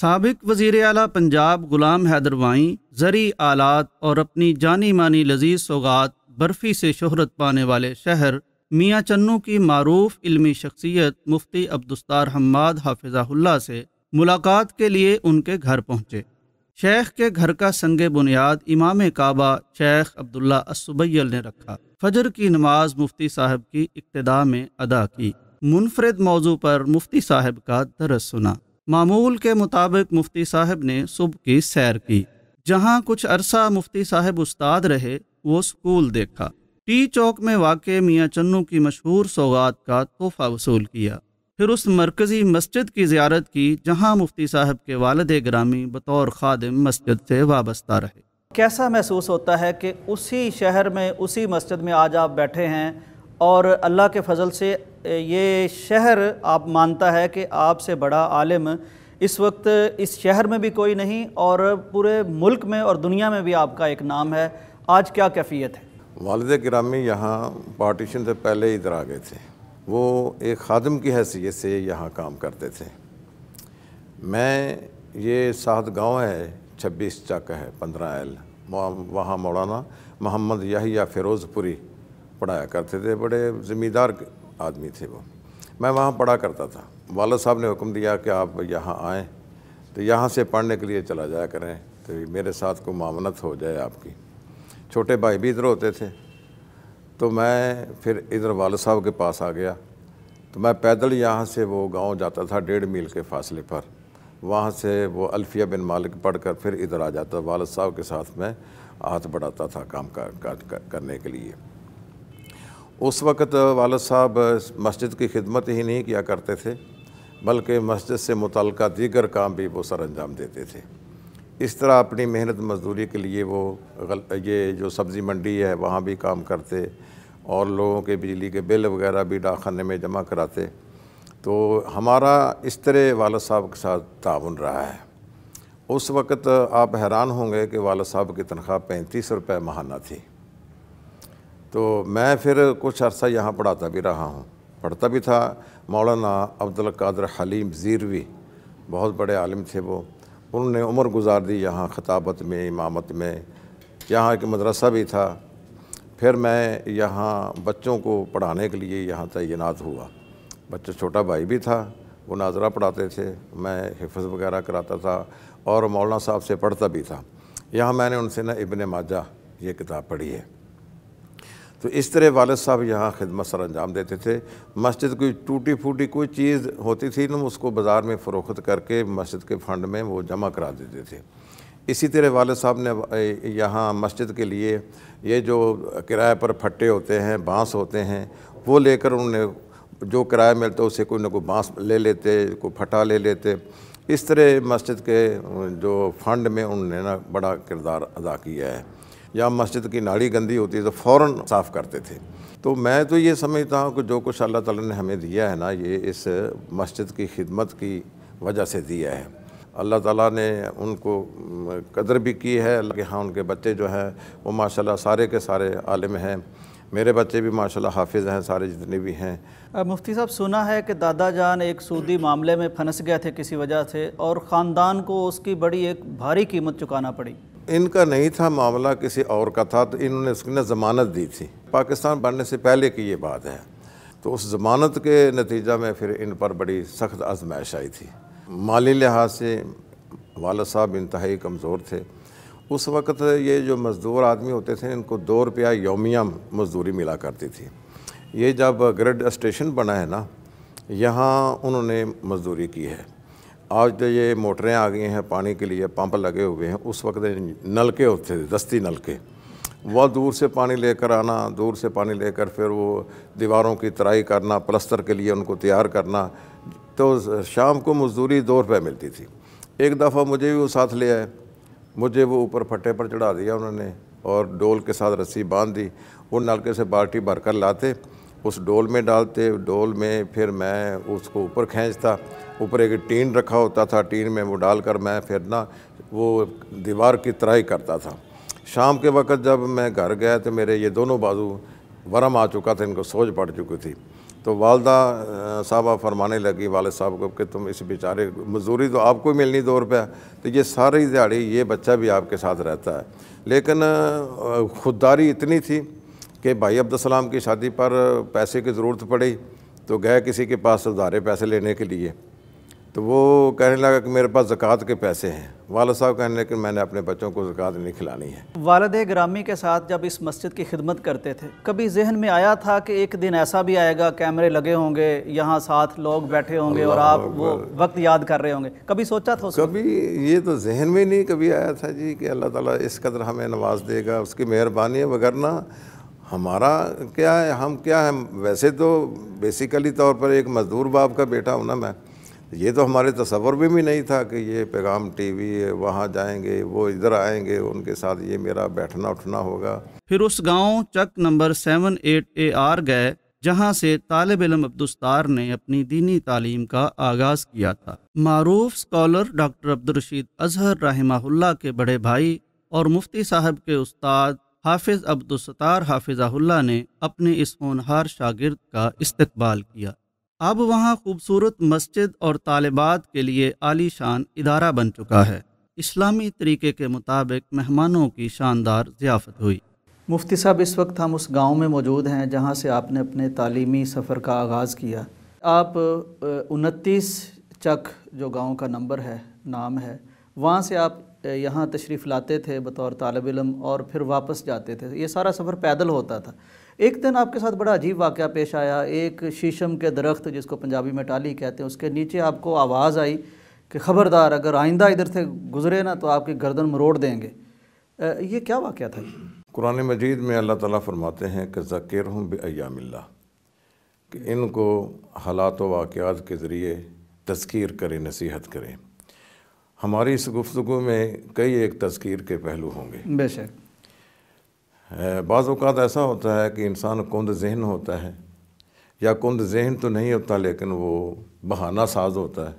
सबक वजीर अला पंजाब गुलाम हैदर वाई जरी आलात और अपनी जानी मानी लजीज सौगात बर्फ़ी से शहरत पाने वाले शहर मियाँ चन्नू की मरूफ इलमी शख्सियत मुफ्ती अब्दुस्तार हम्माद हाफिज़ाहुल्ला से मुलाकात के लिए उनके घर पहुँचे शेख के घर का संग बुनियाद इमाम काबा शेख अब्दुल्ला असुबैल ने रखा फजर की नमाज मुफ्ती साहब की इब्तदा में अदा की मुनफरद मौजू पर मुफ्ती साहब का दरस सुना मामूल के मुताबिक मुफ्ती साहब ने सुबह की सैर की जहाँ कुछ अरसा मुफ्ती साहब उस्ताद रहे वो स्कूल देखा टी चौक में वाक़ मियाँ चन्नू की मशहूर सौगात का तोहफ़ा वसूल किया फिर उस मरकज़ी मस्जिद की ज्यारत की जहाँ मुफ्ती साहब के वालद ग्रामी बतौर खादम मस्जिद से वाबस्ता रहे कैसा महसूस होता है कि उसी शहर में उसी मस्जिद में आज आप बैठे हैं और अल्लाह के फ़ज़ल से ये शहर आप मानता है कि आपसे बड़ा आलिम इस वक्त इस शहर में भी कोई नहीं और पूरे मुल्क में और दुनिया में भी आपका एक नाम है आज क्या कैफियत है वालद ग्रामी यहाँ पार्टीशन से पहले इधर आ गए थे वो एक खादम की हैसियत से यहाँ काम करते थे मैं ये सात गांव है छब्बीस चक है पंद्रह एल वहाँ मौलाना मोहम्मद याहिया फ़िरोज़पुरी पढ़ाया करते थे बड़े ज़िम्मेदार आदमी थे वो मैं वहाँ पढ़ा करता था वालद साहब ने हुक्म दिया कि आप यहाँ आएँ तो यहाँ से पढ़ने के लिए चला जाया करें तो मेरे साथ को मामनत हो जाए आपकी छोटे भाई भी इधर होते थे तो मैं फिर इधर वाल साहब के पास आ गया तो मैं पैदल यहाँ से वो गांव जाता था डेढ़ मील के फासले पर वहाँ से वो अल्फिया बिन मालिक पढ़ कर फिर इधर आ जाता वालद साहब के साथ मैं हाथ बढ़ाता था काम का, का, का, करने के लिए उस वक़्त वालद साहब मस्जिद की खिदमत ही नहीं किया करते थे बल्कि मस्जिद से मुतल दीगर काम भी वो सर अंजाम देते थे इस तरह अपनी मेहनत मजदूरी के लिए वो गल, ये जो सब्ज़ी मंडी है वहाँ भी काम करते और लोगों के बिजली के बिल वगैरह भी डाकखाने में जमा कराते तो हमारा इस तरह वालद साहब के साथ ताउन रहा है उस वक़्त आप हैरान होंगे कि वालद साहब की तनख्वाह पैंतीस रुपये महाना थी तो मैं फिर कुछ अरसा यहाँ पढ़ाता भी रहा हूँ पढ़ता भी था मौलाना अब्दुल कादर हलीम जीरवी बहुत बड़े आलिम थे वो उन्होंने उम्र गुजार दी यहाँ खिताबत में इमामत में यहाँ एक मदरसा भी था फिर मैं यहाँ बच्चों को पढ़ाने के लिए यहाँ तैनात हुआ बच्चा छोटा भाई भी था वो नाजरा पढ़ाते थे मैं हिफज वगैरह कराता था और मौलाना साहब से पढ़ता भी था यहाँ मैंने उनसे ना इबन माजा ये किताब पढ़ी है तो इस तरह वालद साहब यहाँ खिदमत सर अंजाम देते थे मस्जिद कोई टूटी फूटी कोई चीज़ होती थी ना उसको बाज़ार में फ़रोख्त करके मस्जिद के फ़ंड में वो जमा करा देते थे इसी तरह वाल साहब ने यहाँ मस्जिद के लिए ये जो किराए पर फट्टे होते हैं बांस होते हैं वो लेकर उन्होंने जो किराया मिलता उसे कोई ना कोई बांस ले लेते कोई फटा ले लेते इस तरह मस्जिद के जो फंड में उन्होंने ना बड़ा किरदार अदा किया है या मस्जिद की नाड़ी गंदी होती है तो फ़ौर साफ़ करते थे तो मैं तो ये समझता हूँ कि जो कुछ अल्लाह ताला ने हमें दिया है ना ये इस मस्जिद की खिदमत की वजह से दिया है अल्लाह ताला ने उनको कदर भी की है कि हाँ उनके बच्चे जो हैं वो माशाल्लाह सारे के सारे आलिम हैं मेरे बच्चे भी माशाल्लाह हाफिज हैं सारे जितने भी हैं मुफ्ती साहब सुना है कि दादा जान एक सूदी मामले में फंस गए थे किसी वजह से और ख़ानदान को उसकी बड़ी एक भारी कीमत चुकाना पड़ी इनका नहीं था मामला किसी और का था तो इन्होंने उसने ज़मानत दी थी पाकिस्तान बनने से पहले की ये बात है तो उस ज़मानत के नतीजा में फिर इन पर बड़ी सख्त आजमाइश आई थी माली लिहाज से वाला साहब इंतहाई कमज़ोर थे उस वक्त ये जो मज़दूर आदमी होते थे इनको दो रुपया योमिया मज़दूरी मिला करती थी ये जब ग्रेड स्टेशन बना है ना यहाँ उन्होंने मज़दूरी की है आज तो ये मोटरें आ गई हैं पानी के लिए पंप लगे हुए हैं उस वक्त नलके होते थे दस्ती नलके वह दूर से पानी लेकर आना दूर से पानी लेकर फिर वो दीवारों की तराई करना प्लस्तर के लिए उनको तैयार करना तो शाम को मजदूरी दो रुपये मिलती थी एक दफ़ा मुझे भी वो साथ ले आए मुझे वो ऊपर फट्टे पर चढ़ा दिया उन्होंने और डोल के साथ रस्सी बांध दी वो नलके से बाल्टी भरकर लाते उस डोल में डालते डोल में फिर मैं उसको ऊपर खींचता ऊपर एक टीन रखा होता था टीन में वो डालकर मैं फिर ना वो दीवार की तरह ही करता था शाम के वक़्त जब मैं घर गया तो मेरे ये दोनों बाजू वरम आ चुका था इनको सोच पड़ चुकी थी तो वालदा साहबा फरमाने लगी वाले साहब को कि तुम इस बेचारे मजदूरी तो आपको ही मिलनी दो रुपया तो ये सारी दिहाड़ी ये बच्चा भी आपके साथ रहता है लेकिन खुददारी इतनी थी कि भाई अब्दुलसलाम की शादी पर पैसे की ज़रूरत पड़ी तो गए किसी के पास उधारे पैसे लेने के लिए तो वो कहने लगा कि मेरे पास ज़क़़त के पैसे हैं वालद साहब कहने लगे कि मैंने अपने बच्चों को ज़क़़त नहीं खिलानी है वालद ग्रामी के साथ जब इस मस्जिद की खिदमत करते थे कभी जहन में आया था कि एक दिन ऐसा भी आएगा कैमरे लगे होंगे यहाँ साथ लोग बैठे होंगे और आप वो वक्त याद कर रहे होंगे कभी सोचा था कभी ये तो जहन में नहीं कभी आया था जी कि अल्लाह ताली इस कदर हमें नवाज देगा उसकी मेहरबानी है वगरना हमारा क्या है हम क्या है वैसे तो बेसिकली तौर पर एक मज़दूर बाप का बेटा हूँ ना मैं ये तो हमारे तस्वर भी, भी नहीं था कि ये पैगाम टीवी वहाँ जाएंगे वो इधर आएंगे उनके साथ ये मेरा बैठना उठना होगा फिर उस गांव Chak number seven eight A R गए जहाँ से तालब इलम अब्दुस्तार ने अपनी दीनी तालीम का आगाज़ किया था मरूफ स्कॉलर डॉक्टर अब्दुलरशीद अजहर रहमाहुल्ला के बड़े भाई और मुफ्ती साहब के उस्ताद हाफिज़ अब्दुलस्तार हाफिज़ाहुल्ला ने अपने इस होनहार शागिर्द का इस्तकबाल किया अब वहाँ खूबसूरत मस्जिद और तालबात के लिए आलीशान इदारा बन चुका है इस्लामी तरीके के मुताबिक मेहमानों की शानदार ज़ियाफ़त हुई मुफ्ती साहब इस वक्त हम उस गांव में मौजूद हैं जहाँ से आपने अपने तालीमी सफ़र का आगाज़ किया आप उनतीस चक जो गांव का नंबर है नाम है वहाँ से आप यहाँ तशरीफ़ लाते थे बतौर तालब इलम और फिर वापस जाते थे ये सारा सफ़र पैदल होता था एक दिन आपके साथ बड़ा अजीब वाक़ पेश आया एक शीशम के दरख्त जिसको पंजाबी में टाली कहते हैं उसके नीचे आपको आवाज़ आई कि ख़बरदार अगर आइंदा इधर से गुजरे ना तो आपकी गर्दन मरोड़ देंगे ये क्या वाक़ था कुरान मजीद में अल्लाह ताला फरमाते हैं कि ज़किर हूँ बेयामिल्ला कि इनको हालात वाक़ात के ज़रिए तस्कीर करें नसीहत करें हमारी इस गुफ्तु में कई एक तस्कीर के पहलू होंगे बेशक बाज़ात ऐसा होता है कि इंसान कुंद जहन होता है या कुंद जहन तो नहीं होता लेकिन वो बहाना साज होता है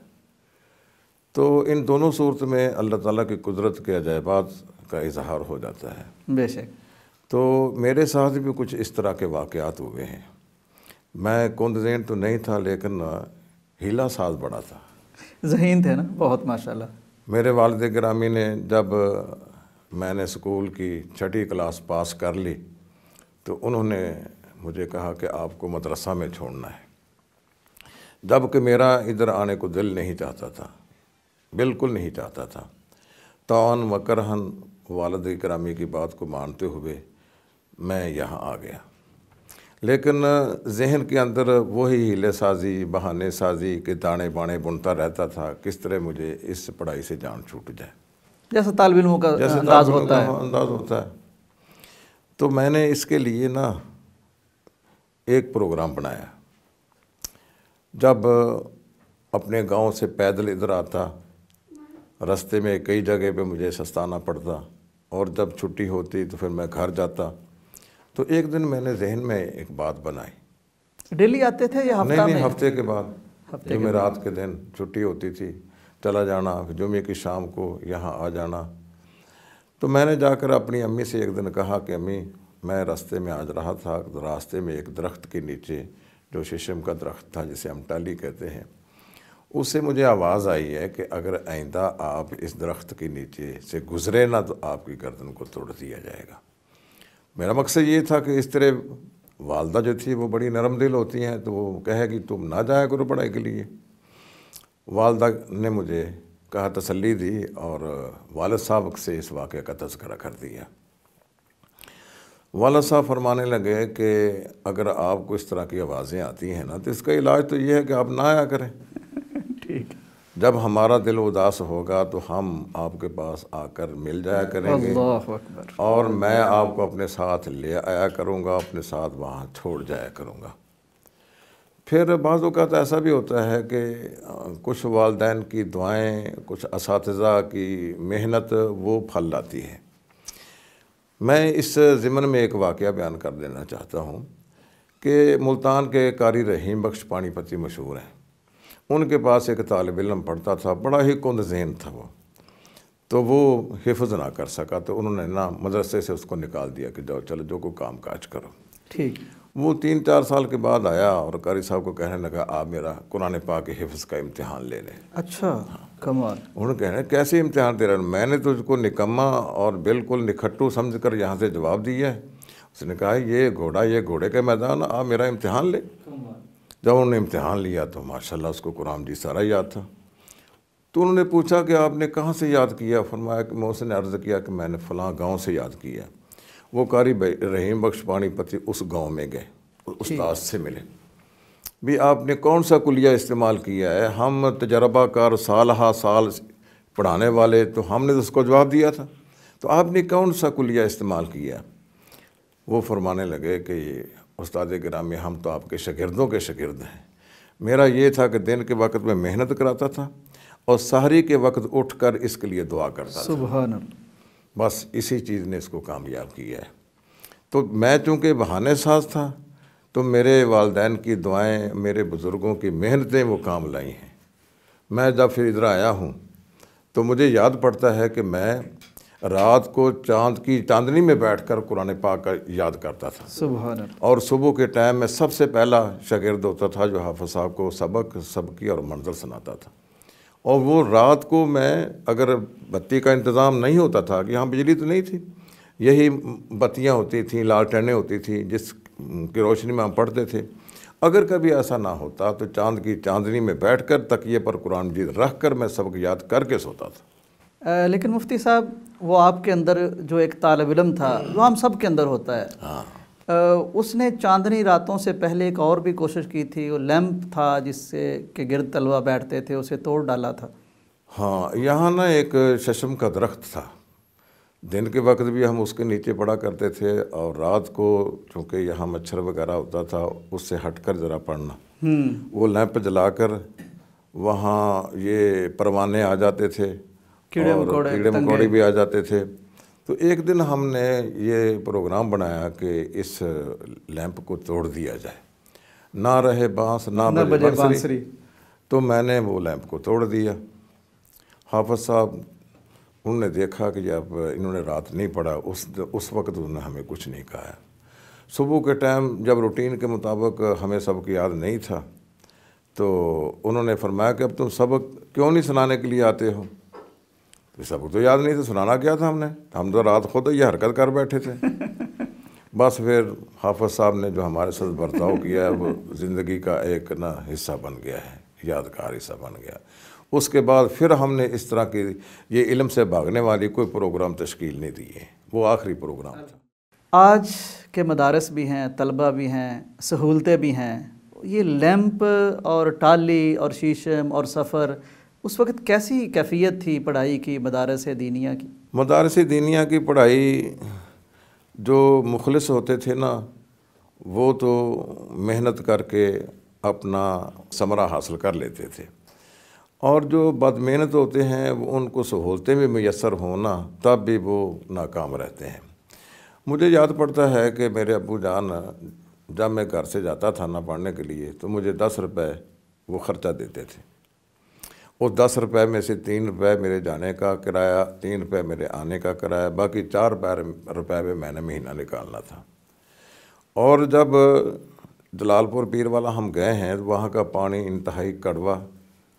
तो इन दोनों सूरत में अल्लाह ताला की कुदरत के अजायबात का इजहार हो जाता है बेशक तो मेरे साथ भी कुछ इस तरह के वाक़ात हुए हैं मैं कुंद जहन तो नहीं था लेकिन हीला साज बड़ा था जहन थे ना बहुत माशाल्लाह मेरे वालद ग्रामी ने जब मैंने स्कूल की छठी क्लास पास कर ली तो उन्होंने मुझे कहा कि आपको मदरसा में छोड़ना है जबकि मेरा इधर आने को दिल नहीं चाहता था बिल्कुल नहीं चाहता था तौन वकरहन वालद ग्रामी की बात को मानते हुए मैं यहाँ आ गया लेकिन जहन के अंदर वही हीले साजी बहाने साजी के दाने बाने बुनता रहता था किस तरह मुझे इस पढ़ाई से जान छूट जाए जैसा तालब इलमों का जैसा अंदाज होता है हाँ, अंदाज होता है तो मैंने इसके लिए ना एक प्रोग्राम बनाया जब अपने गांव से पैदल इधर आता रास्ते में कई जगह पे मुझे सस्ताना पड़ता और जब छुट्टी होती तो फिर मैं घर जाता तो एक दिन मैंने जहन में एक बात बनाई डेली आते थे या हफ्ता नहीं, नहीं हफ्ते के बाद हफ्ते जुमे रात के दिन छुट्टी होती थी चला जाना जुमे की शाम को यहाँ आ जाना तो मैंने जाकर अपनी अम्मी से एक दिन कहा कि अम्मी मैं रास्ते में आज रहा था रास्ते में एक दरख्त के नीचे जो शीशम का दरख्त था जिसे हम टाली कहते हैं उससे मुझे आवाज़ आई है कि अगर आइंदा आप इस दरख्त के नीचे से गुज़रे ना तो आपकी गर्दन को तोड़ दिया जाएगा मेरा मकसद ये था कि इस तरह वालदा जो थी वो बड़ी नरम दिल होती हैं तो वो कहे कि तुम ना जाया करो पढ़ाई के लिए वालदा ने मुझे कहा तसल्ली दी और वालद साहब से इस वाक़े का तस्करा कर दिया वालद साहब फरमाने लगे कि अगर आपको इस तरह की आवाज़ें आती हैं ना तो इसका इलाज तो ये है कि आप ना आया करें जब हमारा दिल उदास होगा तो हम आपके पास आकर मिल जाया करेंगे और मैं आपको अपने साथ ले आया करूँगा अपने साथ वहाँ छोड़ जाया करूँगा फिर बाज़ अवत ऐसा भी होता है कि कुछ वालदेन की दुआएं कुछ इस की मेहनत वो फल लाती है मैं इस ज़िमन में एक वाक़ बयान कर देना चाहता हूँ कि मुल्तान के कारी रहीम बख्श पानीपति मशहूर हैं उनके पास एक तालब इलम पढ़ता था बड़ा ही कुंद जहन था वो तो वो हिफ्ज़ ना कर सका तो उन्होंने ना मदरसे से उसको निकाल दिया कि जाओ चलो जो कोई काम काज करो ठीक वो तीन चार साल के बाद आया और कारी साहब को कहने लगा आप मेरा कुरान पा के हिफ्ज़ का इम्तहान ले लें अच्छा कमाल उन्होंने कहने कैसे इम्तहान दे हैं मैंने तुझको तो निकम्मा और बिल्कुल निखट्टू समझ कर यहाँ से जवाब दिया है उसने कहा ये घोड़ा ये घोड़े का मैदान आप मेरा इम्तहान ले जब उन्होंने इम्तहान लिया तो माशाल्लाह उसको कुरान जी सारा याद था तो उन्होंने पूछा कि आपने कहाँ से याद किया फरमाया कि मैं उसने अर्ज़ किया कि मैंने फ़लाँ गाँव से याद किया वो कारी रहीम बख्श पानीपति उस गाँव में गए उस्ताद से मिले भी आपने कौन सा कुलिया इस्तेमाल किया है हम तजर्बा कार साल हा साल पढ़ाने वाले तो हमने तो उसको जवाब दिया था तो आपने कौन सा कुलिया इस्तेमाल किया वो फरमाने लगे कि उस्ताद ग्रामी हम तो आपके शगिर्दों के शगिर्द हैं मेरा ये था कि दिन के वक्त में मेहनत कराता था और सहरी के वक्त उठकर इसके लिए दुआ करता सुबह बस इसी चीज़ ने इसको कामयाब किया है तो मैं चूँकि बहाने साज था तो मेरे वालदेन की दुआएं मेरे बुज़ुर्गों की मेहनतें वो काम लाई हैं मैं जब फिर इधर आया हूँ तो मुझे याद पड़ता है कि मैं रात को चांद की चांदनी में बैठकर कुरान पाक का याद करता था सुबह और सुबह के टाइम में सबसे पहला शागिर्द होता था जो हाफ साहब को सबक सबकी और मंजर सुनाता था और वो रात को मैं अगर बत्ती का इंतज़ाम नहीं होता था कि यहाँ बिजली तो नहीं थी यही बत्तियाँ होती थी लालटेनें होती थी जिस की रोशनी में हम पढ़ते थे अगर कभी ऐसा ना होता तो चांद की चांदनी में बैठकर तकिए पर कुरान जीत रख कर मैं सबक याद करके सोता था आ, लेकिन मुफ्ती साहब वो आपके अंदर जो एक तालब इलम था हम्म। वो हम सब के अंदर होता है आ, हाँ। उसने चांदनी रातों से पहले एक और भी कोशिश की थी वो लैम्प था जिससे के गिरद तलवा बैठते थे उसे तोड़ डाला था हाँ यहाँ ना एक शशम का दरख्त था दिन के वक्त भी हम उसके नीचे पड़ा करते थे और रात को चूँकि यहाँ मच्छर वगैरह होता था उससे हटकर ज़रा पढ़ना हम्म। वो लैंप जलाकर वहाँ ये परवाने आ जाते थे कीड़े मकोड़े कीड़े मकोड़े भी आ जाते थे तो एक दिन हमने ये प्रोग्राम बनाया कि इस लैंप को तोड़ दिया जाए ना रहे बांस ना, ना बजे, बांसरी तो मैंने वो लैंप को तोड़ दिया हाफज साहब उन्होंने देखा कि जब इन्होंने रात नहीं पढ़ा उस उस वक्त उन्होंने हमें कुछ नहीं कहा सुबह के टाइम जब रूटीन के मुताबिक हमें सबक याद नहीं था तो उन्होंने फरमाया कि अब तुम सबक क्यों नहीं सुनाने के लिए आते हो ये सबक तो याद नहीं था सुनाना क्या था हमने हम तो रात खुद तो ये हरकत कर बैठे थे बस फिर हाफज साहब ने जो हमारे साथ बर्ताव किया है वो ज़िंदगी का एक ना हिस्सा बन गया है यादगार हिस्सा बन गया उसके बाद फिर हमने इस तरह की ये इलम से भागने वाली कोई प्रोग्राम तश्कील नहीं दिए वो आखिरी प्रोग्राम था आज के मदारस भी हैं तलबा भी हैं सहूलतें भी हैं ये लैंप और टाली और शीशम और सफ़र उस वक्त कैसी कैफियत थी पढ़ाई की मदारस दीनिया की मदारस दीनिया की पढ़ाई जो मुखलस होते थे ना वो तो मेहनत करके अपना समरा हासिल कर लेते थे और जो बदमेहनत होते हैं उनको सहूलतें भी मैसर होना तब भी वो नाकाम रहते हैं मुझे याद पड़ता है कि मेरे अबू जान जब मैं घर से जाता था ना पढ़ने के लिए तो मुझे दस रुपये वो ख़र्चा देते थे उस दस रुपए में से तीन रुपए मेरे जाने का किराया तीन रुपए मेरे आने का किराया बाकी चार रुपए में मैंने महीना निकालना था और जब जलालपुर पीर वाला हम गए हैं तो वहाँ का पानी इंतहाई कड़वा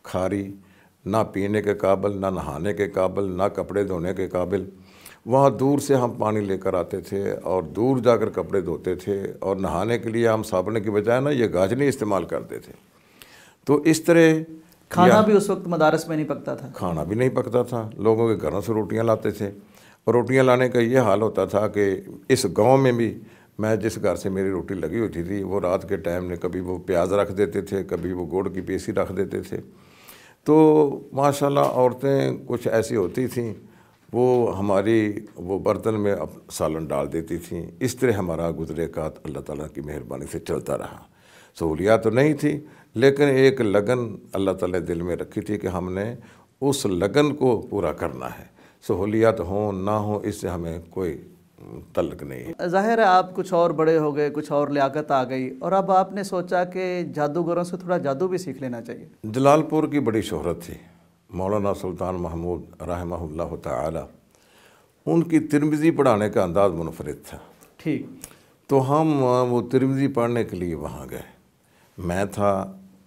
खारी ना पीने के काबिल ना नहाने के काबिल ना कपड़े धोने के काबिल वहाँ दूर से हम पानी लेकर आते थे और दूर जाकर कपड़े धोते थे और नहाने के लिए हम साबुन की बजाय ना ये गाजनी इस्तेमाल करते थे तो इस तरह खाना भी उस वक्त मदारस में नहीं पकता था खाना भी नहीं पकता था लोगों के घरों से रोटियां लाते थे और रोटियां लाने का ये हाल होता था कि इस गांव में भी मैं जिस घर से मेरी रोटी लगी होती थी वो रात के टाइम में कभी वो प्याज रख देते थे कभी वो गुड़ की पेसी रख देते थे तो माशाल्लाह औरतें कुछ ऐसी होती थी वो हमारी वो बर्तन में अब सालन डाल देती थी इस तरह हमारा गुजरे का अल्लाह ताला की मेहरबानी से चलता रहा सहूलियात तो नहीं थी लेकिन एक लगन अल्लाह ताला दिल में रखी थी कि हमने उस लगन को पूरा करना है सहूलियत हो ना हो इससे हमें कोई तलक नहीं है ज़ाहिर है आप कुछ और बड़े हो गए कुछ और लियाकत आ गई और अब आपने सोचा कि जादूगरों से थोड़ा जादू भी सीख लेना चाहिए जलालपुर की बड़ी शोहरत थी मौलाना सुल्तान महमूद रहमल्ला ताला उनकी तिरमिज़ी पढ़ाने का अंदाज़ मुनफरद था ठीक तो हम वो तिरमिज़ी पढ़ने के लिए वहाँ गए मैं था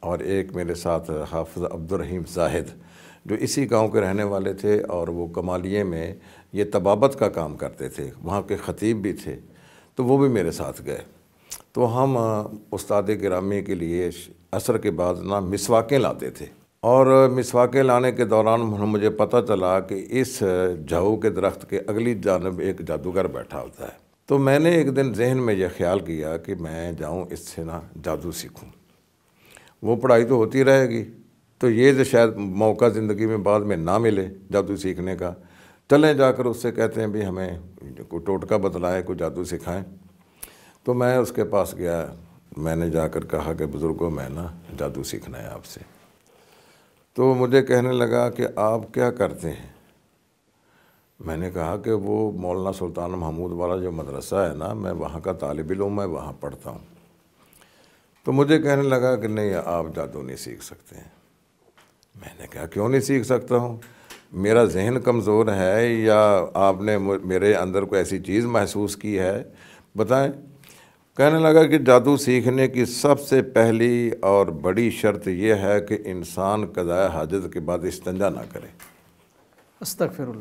और एक मेरे साथ हाफज अब्दुलरहीम जाहिद जो इसी गांव के रहने वाले थे और वो कमालिए में ये तबाबत का काम करते थे वहाँ के ख़तीब भी थे तो वो भी मेरे साथ गए तो हम उस्ताद ग्रामी के लिए असर के बाद ना मिसवाकें लाते थे और मिसवाकें लाने के दौरान मुझे पता चला कि इस जाऊ के दरख्त के अगली जानब एक जादूगर बैठा होता है तो मैंने एक दिन जहन में यह ख्याल किया कि मैं जाऊँ इससे ना जादू सीखूँ वो पढ़ाई तो होती रहेगी तो ये जो शायद मौका ज़िंदगी में बाद में ना मिले जादू सीखने का चलें जाकर उससे कहते हैं भाई हमें कोई टोटका बतलाए कोई जादू सिखाएं तो मैं उसके पास गया मैंने जाकर कहा कि बुज़ुर्गों मैं ना जादू सीखना है आपसे तो मुझे कहने लगा कि आप क्या करते हैं मैंने कहा कि वो मौलाना सुल्तान महमूद वाला जो मदरसा है ना मैं वहाँ का तालब इलूम मैं वहाँ पढ़ता हूँ तो मुझे कहने लगा कि नहीं आप जादू नहीं सीख सकते हैं मैंने कहा क्यों नहीं सीख सकता हूँ मेरा जहन कमज़ोर है या आपने मेरे अंदर कोई ऐसी चीज़ महसूस की है बताएं कहने लगा कि जादू सीखने की सबसे पहली और बड़ी शर्त यह है कि इंसान कदाय हाजत के बाद इस्तंजा ना करे फिर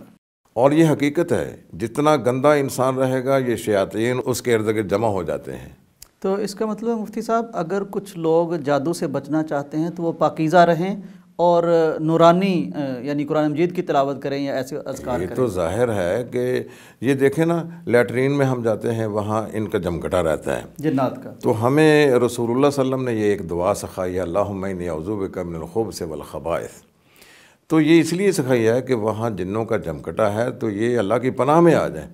और ये हकीकत है जितना गंदा इंसान रहेगा ये शयातीन उसके इर्द गिर्द जमा हो जाते हैं तो इसका मतलब मुफ्ती साहब अगर कुछ लोग जादू से बचना चाहते हैं तो वो पाकिज़ा रहें और नूरानी यानी कुरान मजीद की तलावत करें या ऐसे अजकार ये करें। तो जाहिर है कि ये देखें ना लेटरीन में हम जाते हैं वहाँ इनका जमघटा रहता है जन्नात का तो हमें रसूलुल्लाह सल्लम ने ये एक दुआ सखाई अल्लाजुब कमनखूब से वलखबाइस तो ये इसलिए सिखाई है कि वहाँ जिन्नों का जमकटा है तो ये अल्लाह की पनाह में आ जाए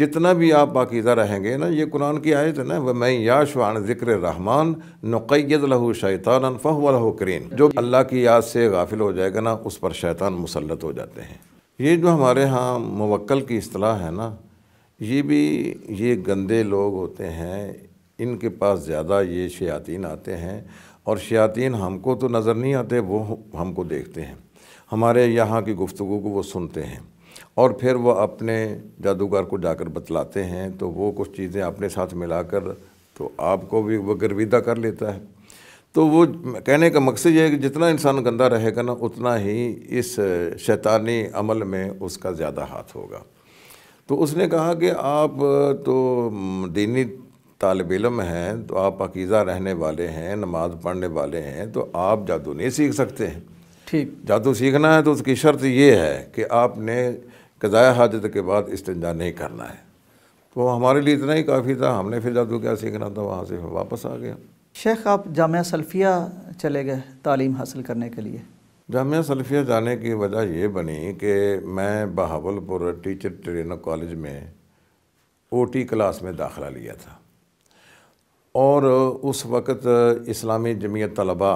जितना भी आप पाकिज़ा रहेंगे ना ये कुरान की आयत है ना वह मैं याशवान ज़िक्र रहमान नुकैद लहु शैतान फ़हु करीन जो अल्लाह की याद से गाफिल हो जाएगा ना उस पर शैतान मुसलत हो जाते हैं ये जो हमारे यहाँ मवक्ल की असलाह है ना ये भी ये गंदे लोग होते हैं इनके पास ज़्यादा ये शयातीन आते हैं और शयातीन हमको तो नज़र नहीं आते वो हमको देखते हैं हमारे यहाँ की गुफ्तु को वो सुनते हैं और फिर वह अपने जादूगर को जाकर बतलाते हैं तो वो कुछ चीज़ें अपने साथ मिलाकर तो आपको भी वह गर्विदा कर लेता है तो वो कहने का मकसद ये है कि जितना इंसान गंदा रहेगा ना उतना ही इस शैतानी अमल में उसका ज़्यादा हाथ होगा तो उसने कहा कि आप तो दीनी तालब इलम हैं तो आप अकीज़ा रहने वाले हैं नमाज़ पढ़ने वाले हैं तो आप जादू नहीं सीख सकते हैं ठीक जादू सीखना है तो उसकी शर्त ये है कि आपने कजाया हाजत के बाद इस्तेजा नहीं करना है तो हमारे लिए इतना ही काफ़ी था हमने फिर जादू क्या सीखना था वहाँ से वापस आ गया शेख आप जामिया सल्फिया चले गए तालीम हासिल करने के लिए जामिया सल्फिया जाने की वजह ये बनी कि मैं बहावलपुर टीचर ट्रेनर कॉलेज में ओटी क्लास में दाखिला लिया था और उस वक़्त इस्लामी जमीयत तलबा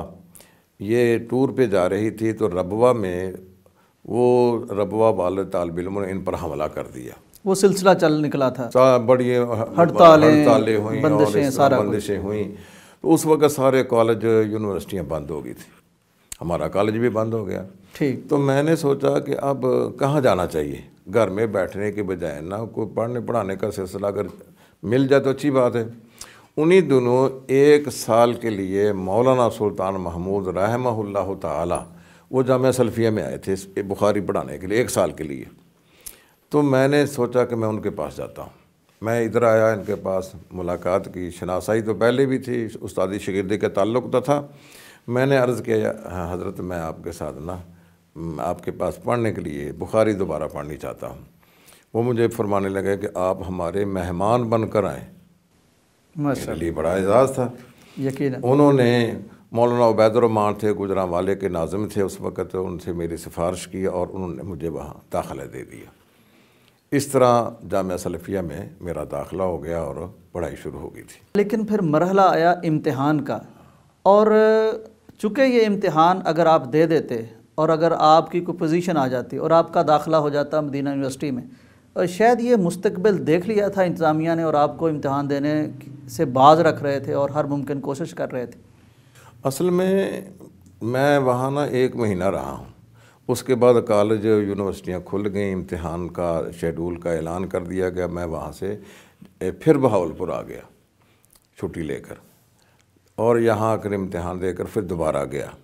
ये टूर पे जा रही थी तो रबवा में वो रबवा वाले तालब इलमों ने इन पर हमला कर दिया वो सिलसिला चल निकला था बड़ी हड़ताल हुई बंदिशें सारा बंदिशें हुई तो उस वक्त सारे कॉलेज यूनिवर्सिटियाँ बंद हो गई थी हमारा कॉलेज भी बंद हो गया ठीक तो मैंने सोचा कि अब कहाँ जाना चाहिए घर में बैठने के बजाय ना कोई पढ़ने पढ़ाने का सिलसिला अगर मिल जाए तो अच्छी बात है उन्हीं दोनों एक साल के लिए मौलाना सुल्तान महमूद रहमल्ला ताला वो जाम सल्फिया में आए थे बुखारी पढ़ाने के लिए एक साल के लिए तो मैंने सोचा कि मैं उनके पास जाता हूँ मैं इधर आया इनके पास मुलाकात की शनासाई तो पहले भी थी उस्तादी शगिरदी का ताल्लुक तो था मैंने अर्ज़ किया हाँ हज़रत मैं आपके साथ ना आपके पास पढ़ने के लिए बुखारी दोबारा पढ़नी चाहता हूँ वो मुझे फरमाने लगे कि आप हमारे मेहमान बन कर आएँ मेरे लिए बड़ा एजाज़ था यकीन उन्होंने मौलाना उबैदुररहमान थे गुजरा वाले के नाजम थे उस वक़्त उनसे मेरी सिफारिश की और उन्होंने मुझे वहाँ दाखिला दे दिया इस तरह जाम सलफिया में मेरा दाखिला हो गया और पढ़ाई शुरू हो गई थी लेकिन फिर मरहला आया इम्तहान का और चूँकि ये इम्तहान अगर आप दे देते और अगर आपकी कोई पोजीशन आ जाती और आपका दाखिला हो जाता मदीना यूनिवर्सिटी में और शायद ये मुस्तबिल देख लिया था इंतज़ामिया ने और आपको इम्तहान देने से बाज रख रहे थे और हर मुमकिन कोशिश कर रहे थे असल में मैं वहाँ ना एक महीना रहा हूँ उसके बाद कॉलेज यूनिवर्सिटियाँ खुल गई इम्तहान का शेड्यूल का ऐलान कर दिया गया मैं वहाँ से फिर बहावलपुर आ गया छुट्टी लेकर और यहाँ आकर इम्तहान देकर फिर दोबारा गया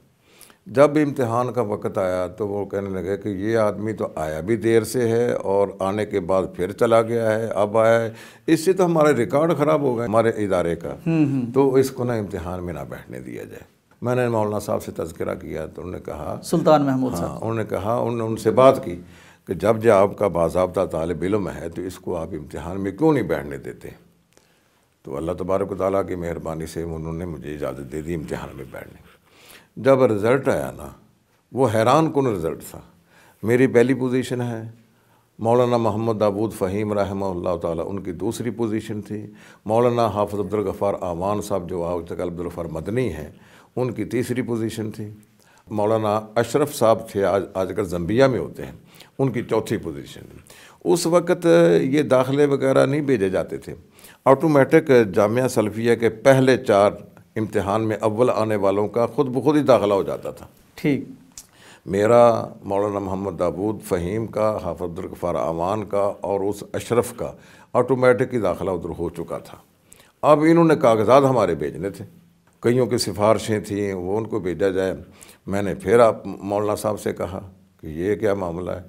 जब इम्तहान का वक्त आया तो वो कहने लगे कि ये आदमी तो आया भी देर से है और आने के बाद फिर चला गया है अब आया है इससे तो हमारे रिकॉर्ड ख़राब हो गए हमारे इदारे का हम्म, हम्म। तो इसको ना इम्तहान में ना बैठने दिया जाए मैंने मौलाना साहब से तस्करा किया तो उन्होंने कहा सुल्तान महमूद हाँ उन्होंने कहा उन्होंने उनसे बात की कि जब जब आपका बाबा तालब इलम है तो इसको आप इम्तहान में क्यों नहीं बैठने देते तो अल्लाह तबारक ताली की मेहरबानी से उन्होंने मुझे इजाज़त दे दी इम्तहान में बैठने जब रिज़ल्ट आया ना वो हैरान कन रिज़ल्ट था मेरी पहली पोजीशन है मौलाना मोहम्मद दाबूद फ़हीम रहमल्ला ताली उनकी दूसरी पोजीशन थी मौलाना हाफ अब्दुलगफ़ार आवान साहब जो आज तक अब्दुलगफ़ार मदनी हैं उनकी तीसरी पोजीशन थी मौलाना अशरफ साहब थे आज आजकल जम्बिया में होते हैं उनकी चौथी पोजीशन उस वक़्त ये दाखिले वगैरह नहीं भेजे जाते थे ऑटोमेटिक जामिया सलफिया के पहले चार इम्तहान में अव्वल आने वालों का ख़ुद ब खुद ही दाखिला हो जाता था ठीक मेरा मौलाना मोहम्मद दाबूद फ़हीम का हाफजर आवान का और उस अशरफ का ऑटोमेटिक ही दाखिला उधर हो चुका था अब इन्होंने कागजात हमारे भेजने थे कईयों की सिफारशें थीं वो उनको भेजा जाए मैंने फिर आप मौलाना साहब से कहा कि ये क्या मामला है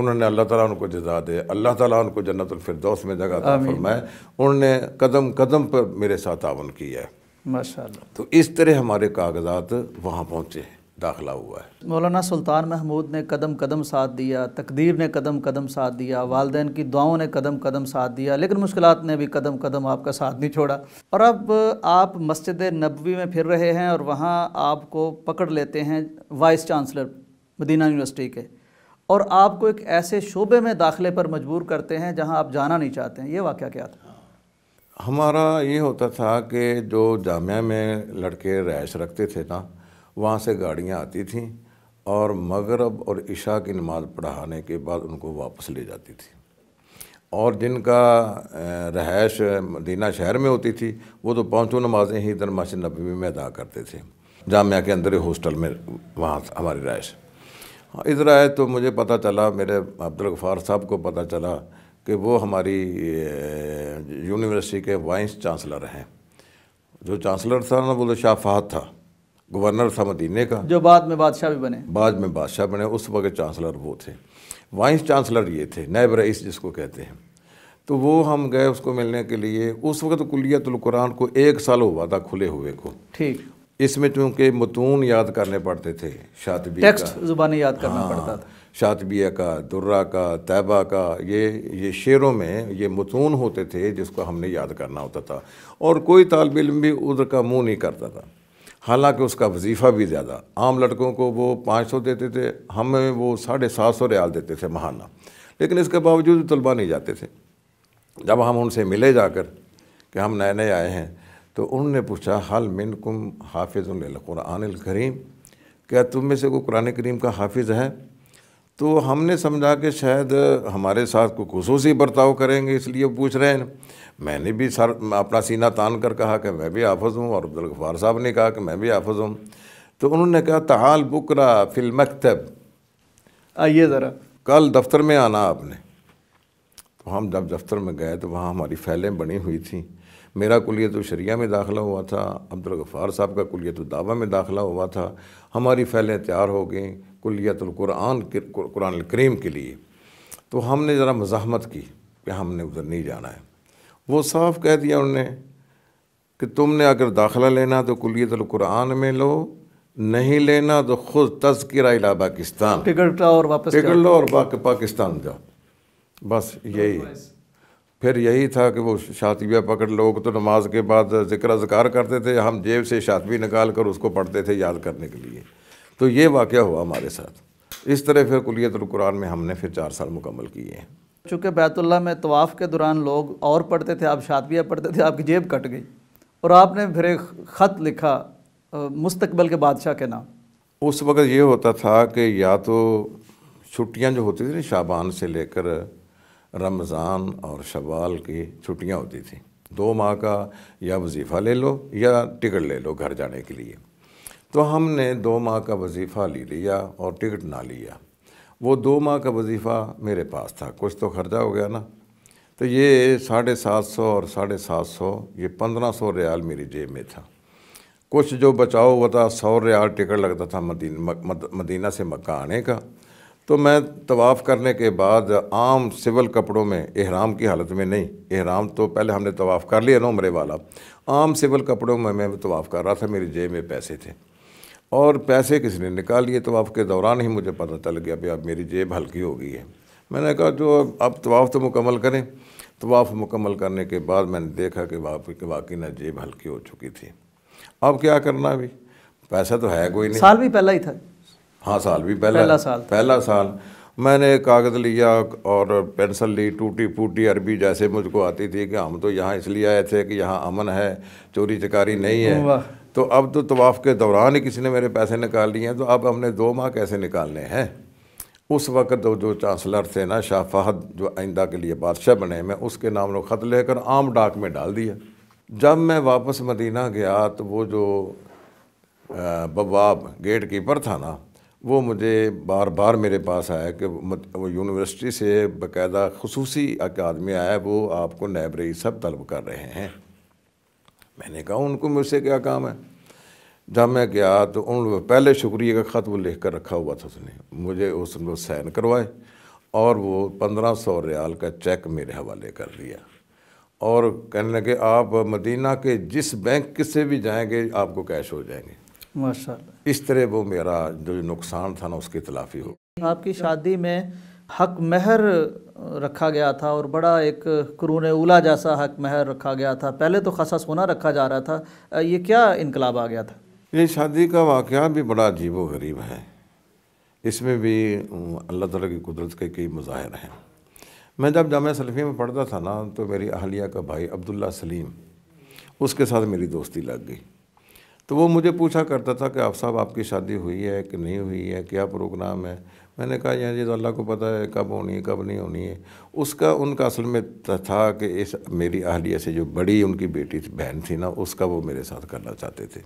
उन्होंने अल्लाह ताला उनको जजा दे अल्लाह ताला उनको जन्नतफरदौस में जगह फरमाए उन्होंने कदम कदम पर मेरे साथ तावन किया है माशाल्लाह तो इस तरह हमारे कागजात वहाँ पहुँचे हैं दाखिला हुआ है मौलाना सुल्तान महमूद ने कदम कदम साथ दिया तकदीर ने कदम कदम साथ दिया वालदे की दुआओं ने कदम कदम साथ दिया लेकिन मुश्किल ने भी कदम कदम आपका साथ नहीं छोड़ा और अब आप मस्जिद नबवी में फिर रहे हैं और वहाँ आपको पकड़ लेते हैं वाइस चांसलर मदीना यूनिवर्सिटी के और आपको एक ऐसे शोबे में दाखिले पर मजबूर करते हैं जहाँ आप जाना नहीं चाहते हैं ये वाक़ क्या था हमारा ये होता था कि जो जामिया में लड़के रहायश रखते थे ना वहाँ से गाड़ियाँ आती थीं और मगरब और इशा की नमाज़ पढ़ाने के बाद उनको वापस ले जाती थी और जिनका रहायश मदीना शहर में होती थी वो तो पाँचों नमाज़ें ही इधर दरमाश नबी में अदा करते थे जामिया के अंदर हॉस्टल में वहाँ हमारी रहायश हाँ, इधर आए तो मुझे पता चला मेरे अब्दुल गफ़ार साहब को पता चला कि वो हमारी यूनिवर्सिटी के वाइस चांसलर हैं जो चांसलर था ना वो तो शाह फहद था गवर्नर था मदीने का जो बाद में बादशाह भी बने बाद में बादशाह बने उस वक्त चांसलर वो थे वाइस चांसलर ये थे नैब रईस जिसको कहते हैं तो वो हम गए उसको मिलने के लिए उस वक्त कुलियतुल्कुरान को एक साल हुआ था खुले हुए को ठीक इसमें चूँकि मतून याद करने पड़ते थे शातबी टेक्स्ट जुबानी याद करना हाँ, पड़ता था शातबिया का दुर्रा का तैबा का ये ये शेरों में ये मतून होते थे जिसको हमने याद करना होता था और कोई तालब इलम भी उधर का मुँह नहीं करता था हालांकि उसका वजीफ़ा भी ज़्यादा आम लड़कों को वो पाँच सौ देते थे हमें वो साढ़े सात सौ रियाल देते थे महाना लेकिन इसके बावजूद तलबा नहीं जाते थे जब हम उनसे मिले जाकर कि हम नए नए आए हैं तो उन्होंने पूछा हल मिन कुम हाफिज़ करीम क्या तुम में से कोई कुरान करीम का हाफिज़ है तो हमने समझा कि शायद हमारे साथ को खसूसी बर्ताव करेंगे इसलिए पूछ रहे हैं मैंने भी सर अपना सीना तान कर कहा कि मैं भी हाफज हूँ और अब्दुल अब्दुलगफ़ार साहब ने कहा कि मैं भी हाफज हूँ तो उन्होंने कहा तहाल बुकरा फिल मकतब आइए ज़रा कल दफ्तर में आना आपने तो हम जब दफ्तर में गए तो वहाँ हमारी फैलें बनी हुई थी मेरा कुलियत तो शरिया में दाखिला हुआ था अब्दुलगफ़ार साहब का कुलियत तो दावा में दाखिला हुआ था हमारी फैलें तैयार हो गई कुलियतुल कुरान करीम के लिए तो हमने ज़रा मज़ाहमत की कि हमने उधर नहीं जाना है वो साफ कह दिया उनने कि तुमने अगर दाखला लेना तो कुरान में लो नहीं लेना तो खुद तस्करा इला पाकिस्तान टिकट और वापस टिकट लो और बाकी पाकिस्तान जाओ बस यही फिर यही था कि वो शातिबिया पकड़ लोग तो नमाज के बाद जिक्र अजकार करते थे हम जेब से शातबी निकाल कर उसको पढ़ते थे याद करने के लिए तो ये वाक़ हुआ हमारे साथ इस तरह फिर कुलियतुल्कुरान में हमने फिर चार साल मुकम्मल किए हैं चूँकि बैतुल्ला में तवाफ़ के दौरान लोग और पढ़ते थे आप शातविया पढ़ते थे आपकी जेब कट गई और आपने फिर एक ख़त लिखा मुस्तकबल के बादशाह के नाम उस वक्त ये होता था कि या तो छुट्टियाँ जो होती थी ना शाबान से लेकर रमज़ान और शवाल की छुट्टियाँ होती थी दो माह का या वजीफ़ा ले लो या टिकट ले लो घर जाने के लिए तो हमने दो माह का वजीफ़ा ले लिया और टिकट ना लिया वो दो माह का वजीफ़ा मेरे पास था कुछ तो खर्चा हो गया ना तो ये साढ़े सात सौ और साढ़े सात सौ ये पंद्रह सौ रियाल मेरी जेब में था कुछ जो बचाओ हुआ था सौ रियाल टिकट लगता था मदीन, मद, मद, मदीना से मक्का आने का तो मैं तवाफ़ करने के बाद आम सिविल कपड़ों में एहराम की हालत में नहीं एहराम तो पहले हमने तवाफ़ कर लिया ना उम्र वाला आम सिविल कपड़ों में मैं तवाफ़ कर रहा था मेरी जेब में पैसे थे और पैसे किसी ने निकाल लिए तवाफ़ तो के दौरान ही मुझे पता चल गया भाई अब मेरी जेब हल्की हो गई है मैंने कहा जो अब तवाफ़ तो, तो मुकम्मल करें तवाफ़ तो मुकम्मल करने के बाद मैंने देखा कि वाकई वाकई ना जेब हल्की हो चुकी थी अब क्या करना अभी पैसा तो है कोई नहीं साल भी पहला ही था हाँ साल भी पहला पहला साल पहला साल मैंने कागज़ लिया और पेंसिल ली टूटी फूटी अरबी जैसे मुझको आती थी कि हम तो यहाँ इसलिए आए थे कि यहाँ अमन है चोरी चकारी नहीं है तो अब तो तवाफ़ के दौरान ही किसी ने मेरे पैसे निकाल लिए हैं तो अब हमने दो माह कैसे निकालने हैं उस वक़्त तो जो चांसलर थे ना शाह फहद जो आइंदा के लिए बादशाह बने मैं उसके नाम लोग ख़त लेकर आम डाक में डाल दिया जब मैं वापस मदीना गया तो वो जो बवाब गेट कीपर था ना वो मुझे बार बार मेरे पास आया कि वो यूनिवर्सिटी से बाकायदा खसूसी अकादमी आया वो आपको नैब सब तलब कर रहे हैं मैंने कहा उनको मुझसे क्या काम है जब मैं गया तो उन पहले शुक्रिया का ख़त वो लिख कर रखा हुआ था उसने मुझे उसने सैन करवाए और वो पंद्रह सौ रियाल का चेक मेरे हवाले कर दिया और कहने लगे आप मदीना के जिस बैंक से भी जाएंगे आपको कैश हो जाएंगे माशा इस तरह वो मेरा जो नुकसान था ना उसकी तलाफी हो आपकी शादी में हक महर रखा गया था और बड़ा एक कुरून उला जैसा हक महर रखा गया था पहले तो खासा सोना रखा जा रहा था ये क्या इनकलाब आ गया था ये शादी का वाक़ भी बड़ा अजीब गरीब है इसमें भी अल्लाह तला की कुदरत के कई मज़ाहिर हैं मैं जब जाम सलफ़ी में पढ़ता था ना तो मेरी अहलिया का भाई अब्दुल्ला सलीम उसके साथ मेरी दोस्ती लग गई तो वो मुझे पूछा करता था कि आप साहब आपकी शादी हुई है कि नहीं हुई है क्या प्रोग्राम है मैंने कहा यार ये तो अल्लाह को पता है कब होनी है कब नहीं होनी है उसका उनका असल में था कि इस मेरी अहलिया से जो बड़ी उनकी बेटी थी बहन थी ना उसका वो मेरे साथ करना चाहते थे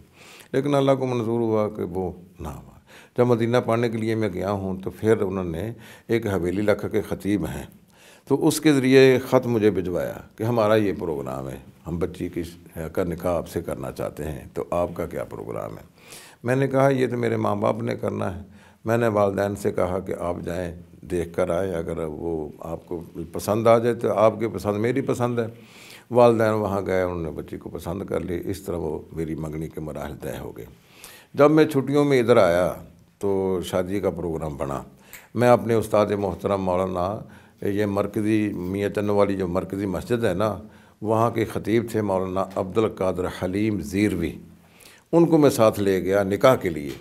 लेकिन अल्लाह को मंजूर हुआ कि वो ना हुआ जब मदीना पढ़ने के लिए मैं गया हूँ तो फिर उन्होंने एक हवेली लख के ख़तीब हैं तो उसके ज़रिए ख़त मुझे भिजवाया कि हमारा ये प्रोग्राम है हम बच्ची की का निकाह आपसे करना चाहते हैं तो आपका क्या प्रोग्राम है मैंने कहा ये तो मेरे माँ बाप ने करना है मैंने वालदेन से कहा कि आप जाएं देख कर आएँ अगर वो आपको पसंद आ जाए तो आपकी पसंद मेरी पसंद है वालदेन वहाँ गए उन्होंने बच्ची को पसंद कर ली इस तरह वो मेरी मंगनी के मराहल तय हो गए जब मैं छुट्टियों में इधर आया तो शादी का प्रोग्राम बना मैं अपने उस्ताद मोहतरम मौलाना ये मरकज़ी मियाँ वाली जो मरकज़ी मस्जिद है ना वहाँ के ख़तीब थे मौलाना अब्दुल कादर हलीम जीरवी उनको मैं साथ ले गया निकाह के लिए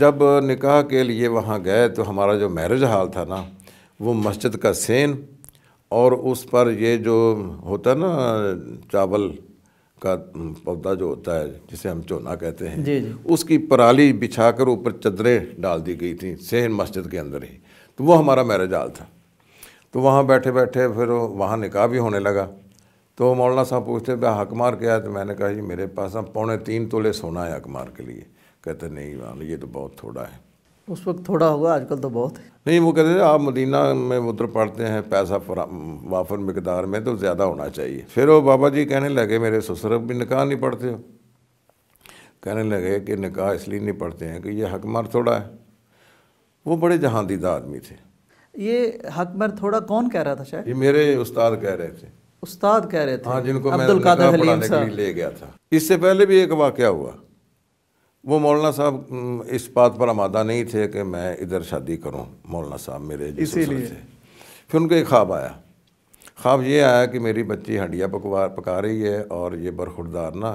जब निकाह के लिए वहाँ गए तो हमारा जो मैरिज हाल था ना वो मस्जिद का सेन और उस पर ये जो होता है ना चावल का पौधा जो होता है जिसे हम चोना कहते हैं जी जी। उसकी पराली बिछाकर ऊपर चदरें डाल दी गई थी सेन मस्जिद के अंदर ही तो वो हमारा मैरिज हाल था तो वहाँ बैठे बैठे फिर वहाँ निकाह भी होने लगा तो मौलाना साहब पूछते भाई हकमार मार क्या है तो मैंने कहा जी मेरे पास ना पौने तीन तोले सोना है हकमार के लिए कहते नहीं वाले हाँ, ये तो बहुत थोड़ा है उस वक्त थोड़ा होगा आजकल तो बहुत है नहीं वो कहते थे आप मदीना में उतर पड़ते हैं पैसा वाफर मकदार में तो ज़्यादा होना चाहिए फिर वो बाबा जी कहने लगे मेरे ससुर भी निकाह नहीं पढ़ते हो कहने लगे कि निकाह इसलिए नहीं पढ़ते हैं कि ये हकमर थोड़ा है वो बड़े जहाँदीदा आदमी थे ये हकमर थोड़ा कौन कह रहा था शायद ये मेरे उस्ताद कह रहे थे उस्ताद कह रहे थे हाँ जिनको मैं ले गया था इससे पहले भी एक वाक्य हुआ वो मौलाना साहब इस बात पर आमादा नहीं थे कि मैं इधर शादी करूं मौलाना साहब मेरे इसीलिए फिर उनका एक ख्वाब आया ख्वाब ये आया कि मेरी बच्ची हंडिया पकवा पका रही है और ये बरखुरदार ना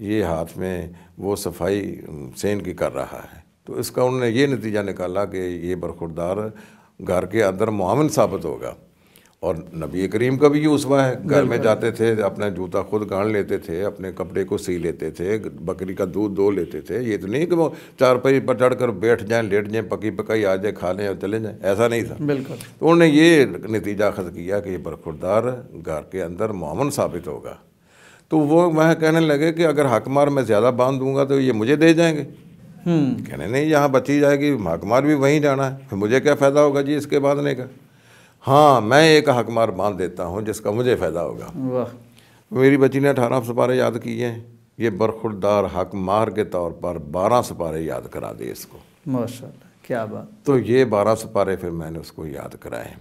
ये हाथ में वो सफाई सेन की कर रहा है तो इसका उन्होंने ये नतीजा निकाला कि ये बरखुरदार घर के अंदर मामिन साबित होगा और नबी करीम का भी उसवा है घर में जाते थे अपना जूता खुद गाड़ लेते थे अपने कपड़े को सी लेते थे बकरी का दूध दो लेते थे ये तो नहीं कि वो चार पाई पर चढ़ कर बैठ जाएं लेट जाएं पकी पकाई आ जाए खा लें और चले जाएं ऐसा नहीं था बिल्कुल तो उन्होंने ये नतीजा खत किया कि ये बरखुरदार घर के अंदर मामन साबित होगा तो वो वह कहने लगे कि अगर हकमार मैं ज़्यादा बांध दूंगा तो ये मुझे दे जाएंगे हम्म। कहने नहीं यहाँ बची जाएगी हकमार भी वहीं जाना है मुझे क्या फ़ायदा होगा जी इसके बांधने का हाँ मैं एक हकमार बांध देता हूँ जिसका मुझे फ़ायदा होगा मेरी बच्ची ने अठारह सपारे याद किए हैं ये बरखुरदार हकमार के तौर पर बारह सपारे याद करा दिए इसको माशा क्या बात तो ये बारह सपारे फिर मैंने उसको याद कराए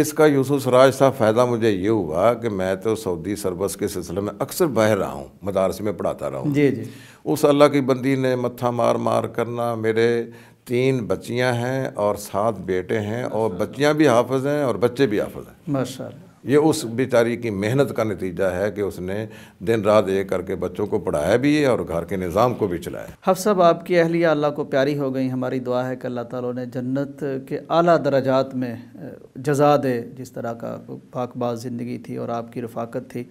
इसका यूसुफ सराज साहब फ़ायदा मुझे ये हुआ कि मैं तो सऊदी सरबस के सिलसिले में अक्सर बह रहा हूँ मदारस में पढ़ाता रहा हूँ जी जी उस अल्लाह की बंदी ने मत्था मार मार करना मेरे तीन बच्चियां हैं और सात बेटे हैं और बच्चियां भी हाफज हैं और बच्चे भी हाफज हैं माशा ये उस बेचारी की मेहनत का नतीजा है कि उसने दिन रात एक करके बच्चों को पढ़ाया भी है और घर के निज़ाम को भी चलाया हफ सब आपकी अहलिया अल्लाह को प्यारी हो गई हमारी दुआ है कि अल्लाह ताला ने जन्नत के आला दर्जात में जजा दे जिस तरह का पाकबाज ज़िंदगी थी और आपकी रफाकत थी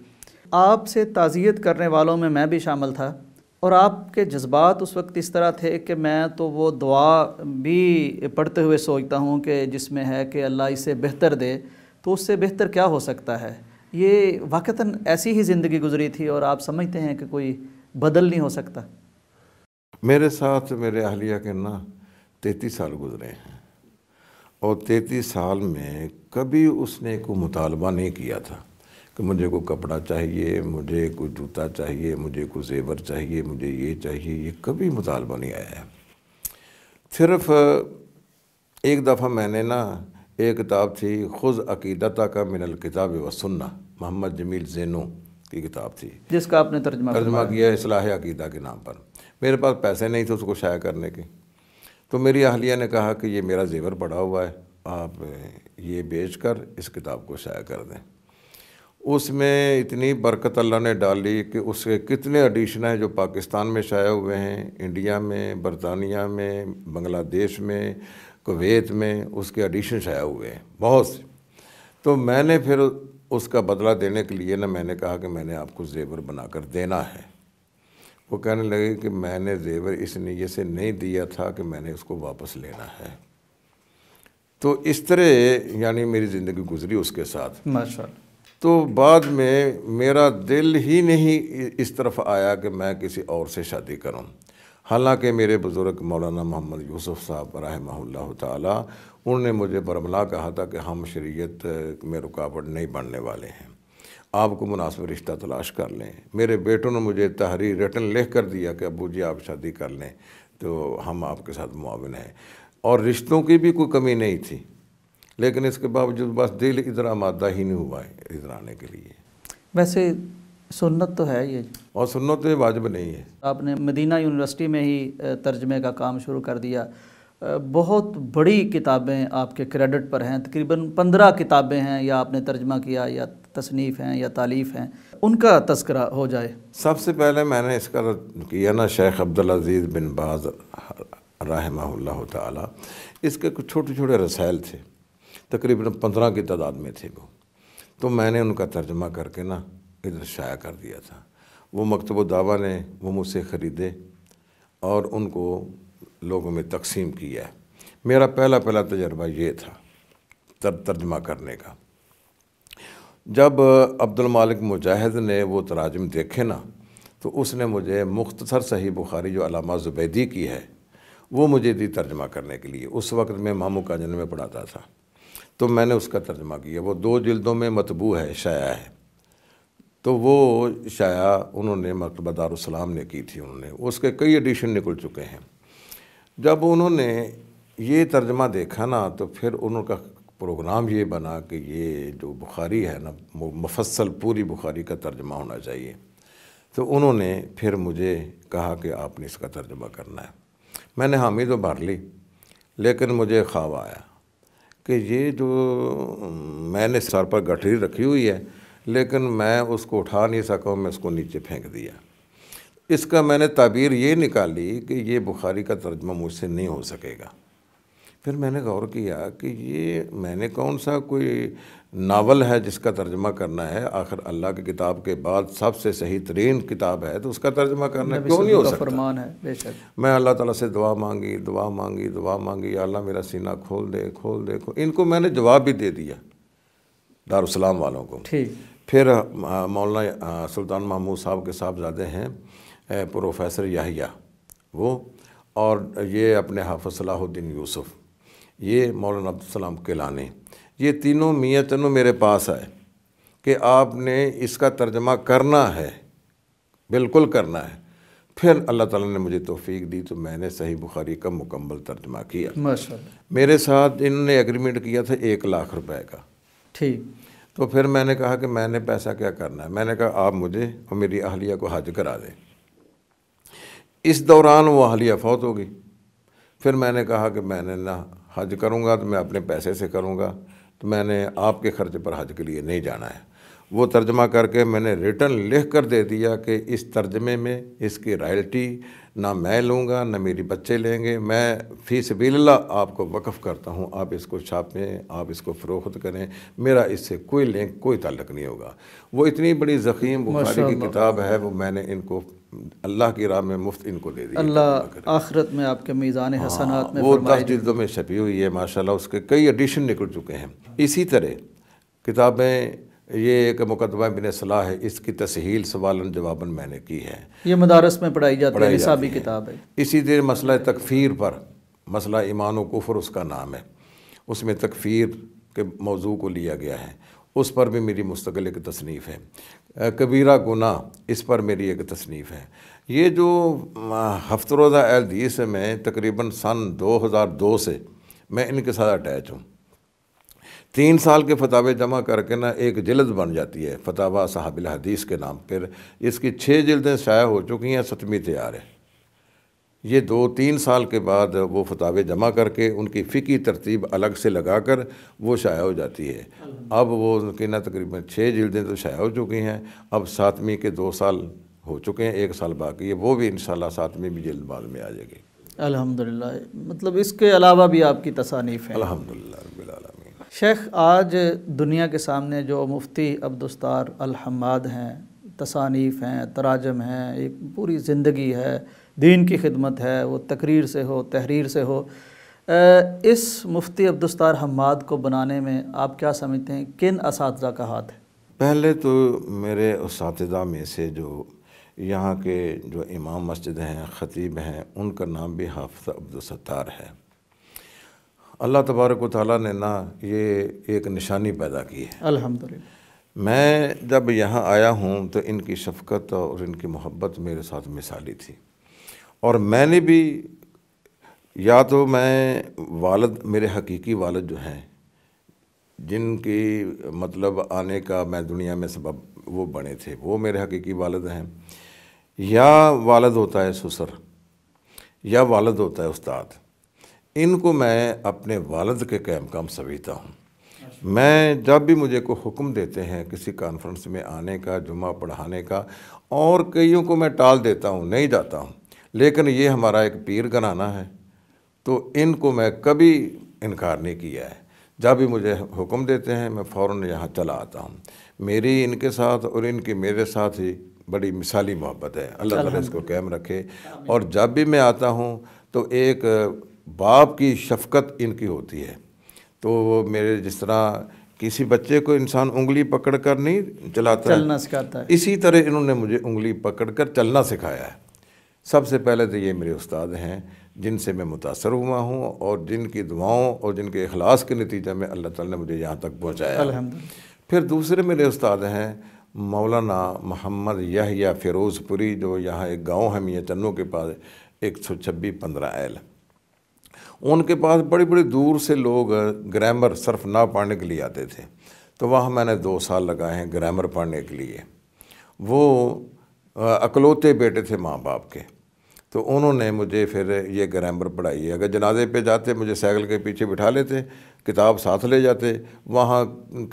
आपसे ताज़ियत करने वालों में मैं भी शामिल था और आपके जज्बात उस वक्त इस तरह थे कि मैं तो वो दुआ भी पढ़ते हुए सोचता हूँ कि जिसमें है कि अल्लाह इसे बेहतर दे तो उससे बेहतर क्या हो सकता है ये वाक़ता ऐसी ही ज़िंदगी गुजरी थी और आप समझते हैं कि कोई बदल नहीं हो सकता मेरे साथ मेरे अहलिया के ना तैतीस साल गुजरे हैं और तैतीस साल में कभी उसने को मुतालबा नहीं किया था कि मुझे को कपड़ा चाहिए मुझे को जूता चाहिए मुझे को जेवर चाहिए मुझे ये चाहिए ये कभी मुतालबा नहीं आया है सिर्फ एक दफ़ा मैंने ना एक किताब थी खुद अकीदता का मिनल किताब व सुन्ना मोहम्मद जमील जैनो की किताब थी जिसका आपने तर्जमा तर्जमा किया इसलाह अकीदा के नाम पर मेरे पास पैसे नहीं थे उसको शाया करने के तो मेरी अहलिया ने कहा कि ये मेरा जेवर पड़ा हुआ है आप ये बेच कर इस किताब को शाया कर दें उसमें इतनी बरकत अल्लाह ने डाली कि उसके कितने एडिशन हैं जो पाकिस्तान में शाये हुए हैं इंडिया में बरतानिया में बांग्लादेश में कुवैत में उसके एडिशन शाये हुए हैं बहुत से तो मैंने फिर उसका बदला देने के लिए ना मैंने कहा कि मैंने आपको जेवर बनाकर देना है वो कहने लगे कि मैंने जेवर इस नीयत से नहीं दिया था कि मैंने उसको वापस लेना है तो इस तरह यानी मेरी ज़िंदगी गुजरी उसके साथ माशा तो बाद में मेरा दिल ही नहीं इस तरफ आया कि मैं किसी और से शादी करूं हालांकि मेरे बुज़ुर्ग मौलाना मोहम्मद यूसुफ साहब रहमल्ला ताला उन्होंने मुझे बरमला कहा था कि हम शरीयत में रुकावट नहीं बनने वाले हैं आपको मुनासिब रिश्ता तलाश कर लें मेरे बेटों ने मुझे तहरीर रिटर्न लिख कर दिया कि अबू जी आप शादी कर लें तो हम आपके साथ मुआवन हैं और रिश्तों की भी कोई कमी नहीं थी लेकिन इसके बावजूद बस दिल इधर आमादा ही नहीं हुआ है इधर आने के लिए वैसे सुन्नत तो है ये और सुन्नत तो वाजिब नहीं है आपने मदीना यूनिवर्सिटी में ही तर्जमे का काम शुरू कर दिया बहुत बड़ी किताबें आपके क्रेडिट पर हैं तकरीबन पंद्रह किताबें हैं या आपने तर्जमा किया या तसनीफ़ हैं या तालीफ़ हैं उनका तस्करा हो जाए सबसे पहले मैंने इसका किया ना शेख अब्दुल अजीज़ बिन बाज रहा इसके कुछ छोटे छोटे रसायल थे तकरीबन पंद्रह की तादाद में थे वो तो मैंने उनका तर्जमा करके ना इधर शाया कर दिया था वो मकतब दावा ने वो मुझसे ख़रीदे और उनको लोगों में तकसीम किया मेरा पहला पहला तजर्बा ये था तर, तर्जमा करने का जब अब्दुल मालिक मुजाहिद ने वो तराजम देखे ना तो उसने मुझे मुख्तसर सही बुखारी जो अलामा ज़ुबैदी की है वो मुझे दी तर्जमा करने के लिए उस वक्त मैं मामू काजन में पढ़ाता था तो मैंने उसका तर्जमा किया वो दो जल्दों में मतबू है शाया है तो वो शाया उन्होंने मकतबा दारुसलाम ने की थी उन्होंने उसके कई एडिशन निकल चुके हैं जब उन्होंने ये तर्जमा देखा ना तो फिर उनका प्रोग्राम ये बना कि ये जो बुखारी है ना मुफसल पूरी बुखारी का तर्जमा होना चाहिए तो उन्होंने फिर मुझे कहा कि आपने इसका तर्जमा करना है मैंने हामी तो भर ली लेकिन मुझे ख्वाब आया कि ये जो मैंने सर पर गठरी रखी हुई है लेकिन मैं उसको उठा नहीं सका मैं उसको नीचे फेंक दिया इसका मैंने ताबीर ये निकाली कि ये बुखारी का तर्जमा मुझसे नहीं हो सकेगा फिर मैंने गौर किया कि ये मैंने कौन सा कोई नावल है जिसका तर्जमा करना है आखिर अल्लाह की किताब के बाद सबसे सही तरीन किताब है तो उसका तर्जमा करना क्यों नहीं हो सकता फरमान है बेशक मैं अल्लाह ताला से दुआ मांगी दुआ मांगी दुआ मांगी अल्लाह मेरा सीना खोल दे खोल दे खो। इनको मैंने जवाब भी दे दिया दारुसलाम वालों को ठीक फिर मौलाना सुल्तान महमूद साहब के साहबजादे हैं प्रोफेसर याहिया वो और ये अपने हाफ सलाहुद्दीन यूसुफ़ ये मौलाना अब्दुलसलाम केलानी ये तीनों मियाँ तनों मेरे पास आए कि आपने इसका तर्जमा करना है बिल्कुल करना है फिर अल्लाह ताला ने मुझे तोफीक दी तो मैंने सही बुखारी का मुकम्मल तर्जमा किया मेरे साथ इन्होंने एग्रीमेंट किया था एक लाख रुपए का ठीक तो फिर मैंने कहा कि मैंने पैसा क्या करना है मैंने कहा आप मुझे और मेरी अहलिया को हज करा दें इस दौरान वो अहलिया फौत हो गई फिर मैंने कहा कि मैंने ना हज करूँगा तो मैं अपने पैसे से करूँगा तो मैंने आपके खर्च पर हज के लिए नहीं जाना है वो तर्जमा करके मैंने रिटर्न लिख कर दे दिया कि इस तर्जमे में इसकी रॉयल्टी ना मैं लूँगा ना मेरी बच्चे लेंगे मैं फ़ीस बिल्ला आपको वक़ करता हूँ आप इसको छापें आप इसको फ़रोख्त करें मेरा इससे कोई लिंक कोई ताल्लुक नहीं होगा वो इतनी बड़ी ज़ख़ीम बुखारी की किताब है वो मैंने इनको अल्लाह की राह में मुफ्त इनको दे दी अल्लाह आखरत में आपके मीज़ान हाँ, हसन में वो दस जल्दों में छपी हुई है माशाल्लाह उसके कई एडिशन निकल चुके हैं इसी तरह किताबें ये एक मुकदमा बिन सलाह है इसकी तसहील सवाल जवाबन मैंने की है ये मदारस में पढ़ाई जाती है हिसाबी किताब है इसी तरह मसला तकफ़ीर पर मसला ईमान कुफर उसका नाम है उसमें तकफ़ीर के मौजू को लिया गया है उस पर भी मेरी मुस्तकिल एक तसनीफ़ है कबीरा गुना इस पर मेरी एक तसनीफ़ है ये जो हफ्त रोज़ा है में तकरीबन सन 2002 से मैं इनके साथ अटैच हूँ तीन साल के फतावे जमा करके ना एक जल्द बन जाती है फतावा साहबिल हदीस के नाम पर इसकी छः जल्दें शाया हो चुकी हैं सतमी तैयार है ये दो तीन साल के बाद वो फतावे जमा करके उनकी फ़िकी तरतीब अलग से लगा कर वो शाया हो जाती है अब वो उनके ना तकरीबन छः जल्दें तो शाया हो चुकी हैं अब सातवीं के दो साल हो चुके हैं एक साल बाकी है वो भी इन सातवीं भी जल्द बाद में आ जाएगी अलहमदिल्ला मतलब इसके अलावा भी आपकी तसानीफ़ है अलहमदिल्ला शेख आज दुनिया के सामने जो मुफ्ती अब्दुस्तार अलहमाद हैं तसानीफ़ हैं तराजम हैं एक पूरी ज़िंदगी है दीन की खिदमत है वो तकरीर से हो तहरीर से हो इस मुफ्ती अब्दुस्तार हमाद को बनाने में आप क्या समझते हैं किन इस का हाथ है पहले तो मेरे उस में से जो यहाँ के जो इमाम मस्जिद हैं ख़तीब हैं उनका नाम भी हाफ अब्दुलस्तार है अल्लाह तबारक ताली ने ना ये एक निशानी पैदा की है अलहमद मैं जब यहाँ आया हूँ तो इनकी शफकत और इनकी मोहब्बत मेरे साथ मिसाली थी और मैंने भी या तो मैं वालद मेरे हकीकी वालद जो हैं जिनकी मतलब आने का मैं दुनिया में सबब वो बने थे वो मेरे हकीकी वालद हैं या वालद होता है ससुर या वालद होता है उस्ताद इनको मैं अपने वालद के कैम काम समझता हूँ मैं जब भी मुझे को हुक्म देते हैं किसी कॉन्फ्रेंस में आने का जुमा पढ़ाने का और कईयों को मैं टाल देता हूँ नहीं जाता हूँ लेकिन ये हमारा एक पीर घराना है तो इनको मैं कभी इनकार नहीं किया है जब भी मुझे हुक्म देते हैं मैं फ़ौर यहाँ चला आता हूँ मेरी इनके साथ और इनकी मेरे साथ ही बड़ी मिसाली मोहब्बत है अल्लाह ताला इसको कैम रखे और जब भी मैं आता हूँ तो एक बाप की शफकत इनकी होती है तो वो मेरे जिस तरह किसी बच्चे को इंसान उंगली पकड़ कर नहीं चलाता चलना सिखाता है इसी तरह इन्होंने मुझे उंगली पकड़ कर चलना सिखाया है सबसे पहले तो ये मेरे उस्ताद हैं जिनसे मैं मुतासर हुआ हूँ और जिनकी दुआओं और जिनके अखलास के नतीजे में अल्लाह ताला ने मुझे यहाँ तक पहुँचाया फिर दूसरे मेरे उस्ताद हैं मौलाना मोहम्मद यहया फ़िरोज़पुरी जो यहाँ एक गांव है मियाँ चन्नू के पास एक सौ छब्बीस पंद्रह एल उनके पास बड़ी बड़ी दूर से लोग ग्रामर सिर्फ ना पढ़ने के लिए आते थे तो वहाँ मैंने दो साल लगाए हैं ग्रामर पढ़ने के लिए वो अकलौते बेटे थे माँ बाप के तो उन्होंने मुझे फिर ये ग्रामर पढ़ाई है अगर जनाजे पे जाते मुझे साइकिल के पीछे बिठा लेते किताब साथ ले जाते वहाँ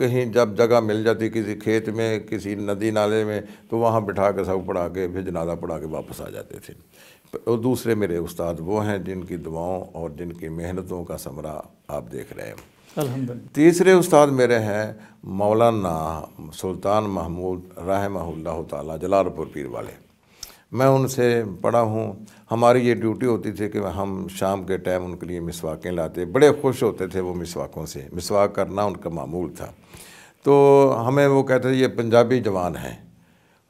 कहीं जब जगह मिल जाती किसी खेत में किसी नदी नाले में तो वहाँ बिठा के सब पढ़ा के फिर जनाजा पढ़ा के वापस आ जाते थे और दूसरे मेरे उस्ताद वो हैं जिनकी दुआओं और जिनकी मेहनतों का समरा आप देख रहे हैं तीसरे उस्ताद मेरे हैं मौलाना सुल्तान महमूद रहमल्ला तला जलालपुर पीर वाले मैं उनसे पढ़ा हूँ हमारी ये ड्यूटी होती थी कि हम शाम के टाइम उनके लिए मिसवाकें लाते बड़े खुश होते थे वो मिसवाकों से मिसवाक करना उनका मामूल था तो हमें वो कहते थे ये पंजाबी जवान हैं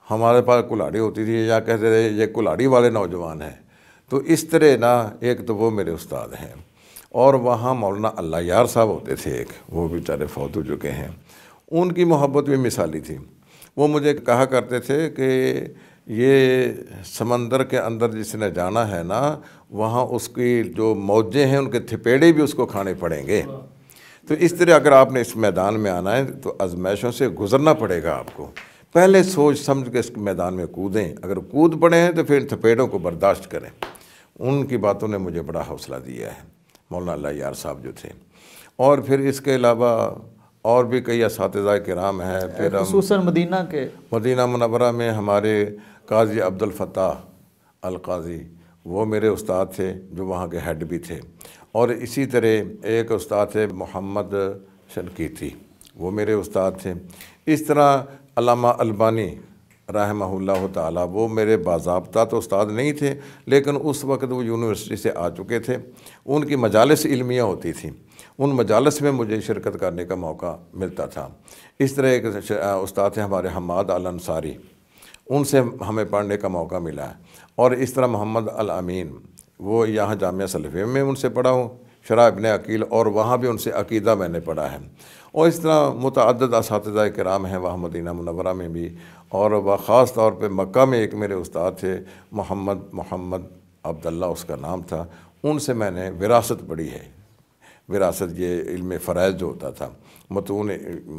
हमारे पास कुलाड़ी होती थी या कहते थे ये कुलाड़ी वाले नौजवान हैं तो इस तरह ना एक तो वो मेरे उस्ताद हैं और वहाँ मौलाना अल्लाह यार साहब होते थे एक वो बेचारे फौत हो चुके हैं उनकी मोहब्बत भी मिसाली थी वो मुझे कहा करते थे कि ये समंदर के अंदर जिसने जाना है ना वहाँ उसकी जो मौजें हैं उनके थिपेड़े भी उसको खाने पड़ेंगे तो इस तरह अगर आपने इस मैदान में आना है तो आजमाइशों से गुजरना पड़ेगा आपको पहले सोच समझ के इस मैदान में कूदें अगर कूद पड़े हैं तो फिर थपेड़ों को बर्दाश्त करें उनकी बातों ने मुझे बड़ा हौसला दिया है मौलाना अल्लाह यार साहब जो थे और फिर इसके अलावा और भी कई इस कराम हैं फिर हम मदीना के मदीना मनवरा में हमारे काजी अब्दुल फताह अल काजी वो मेरे उस्ताद थे जो वहाँ के हेड भी थे और इसी तरह एक उस्ताद थे मोहम्मद थी वो मेरे उस्ताद थे इस तरह अलामा अलबानी रहमहुल्ला ताला वो मेरे बाबा तो उस्ताद नहीं थे लेकिन उस वक्त वो यूनिवर्सिटी से आ चुके थे उनकी मजालस इलमियाँ होती थी उन मजालस में मुझे शिरकत करने का मौका मिलता था इस तरह एक उस्ताद थे हमारे हमाद अल अंसारी उनसे हमें पढ़ने का मौका मिला है और इस तरह मोहम्मद अल अमीन वो यहाँ जामिया सलफ़े में उनसे पढ़ा हूँ शराब ने अकील और वहाँ भी उनसे अकीदा मैंने पढ़ा है और इस तरह मुतद इस कराम हैं वह मदीना मुनवरा में भी और वह ख़ास तौर पर मक्का में एक मेरे उस्ताद थे मोहम्मद मोहम्मद अब्दुल्ला उसका नाम था उनसे मैंने विरासत पढ़ी है विरासत ये इल्म फ़रज़ जो होता था मतून